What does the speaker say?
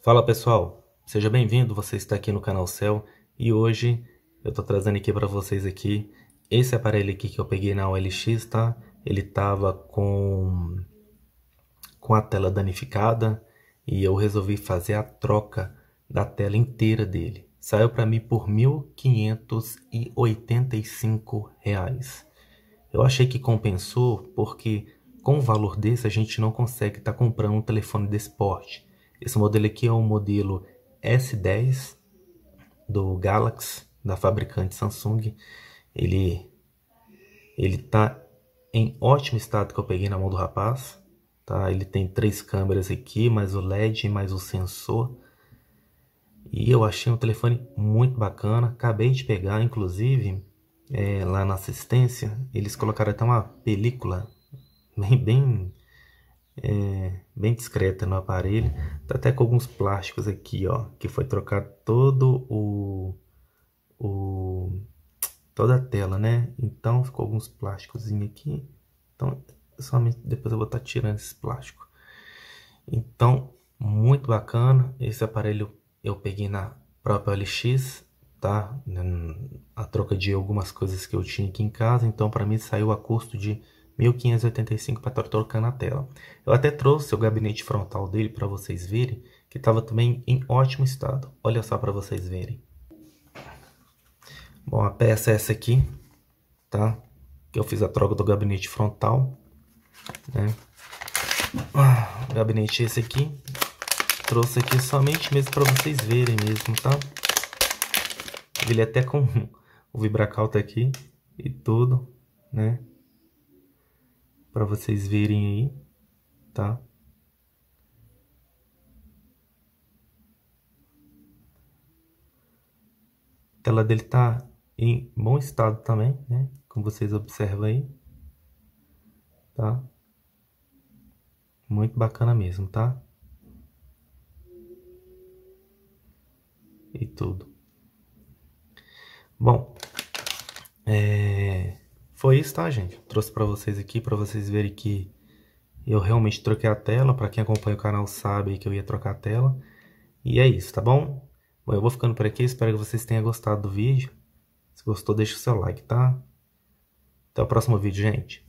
Fala pessoal, seja bem-vindo, você está aqui no canal Céu e hoje eu estou trazendo aqui para vocês aqui esse aparelho aqui que eu peguei na OLX, tá? Ele tava com com a tela danificada e eu resolvi fazer a troca da tela inteira dele. Saiu para mim por R$ 1.585. Reais. Eu achei que compensou porque com o valor desse a gente não consegue estar tá comprando um telefone desse porte. Esse modelo aqui é um modelo S10 do Galaxy, da fabricante Samsung. Ele ele tá em ótimo estado que eu peguei na mão do rapaz, tá? Ele tem três câmeras aqui, mais o LED, mais o sensor. E eu achei um telefone muito bacana, acabei de pegar, inclusive, é, lá na assistência, eles colocaram até uma película bem, bem é, bem discreta no aparelho. Tá até com alguns plásticos aqui, ó, que foi trocado todo o, o toda a tela, né? Então ficou alguns plásticos aqui. Então somente depois eu vou estar tá tirando esse plástico. Então muito bacana esse aparelho. Eu peguei na própria LX, tá? A troca de algumas coisas que eu tinha aqui em casa. Então para mim saiu a custo de 1585 para estar trocando a tela. Eu até trouxe o gabinete frontal dele para vocês verem, que estava também em ótimo estado. Olha só para vocês verem. Bom, a peça é essa aqui, tá? Que eu fiz a troca do gabinete frontal, né? Ah, o gabinete é esse aqui. Trouxe aqui somente mesmo para vocês verem mesmo, tá? Ele até com o vibracal tá aqui e tudo, né? para vocês verem aí, tá? A tela dele tá em bom estado também, né? Como vocês observam aí, tá? Muito bacana mesmo, tá? E tudo. Bom, é foi isso, tá, gente? Trouxe para vocês aqui, para vocês verem que eu realmente troquei a tela. Para quem acompanha o canal sabe que eu ia trocar a tela. E é isso, tá bom? Bom, eu vou ficando por aqui. Espero que vocês tenham gostado do vídeo. Se gostou, deixa o seu like, tá? Até o próximo vídeo, gente.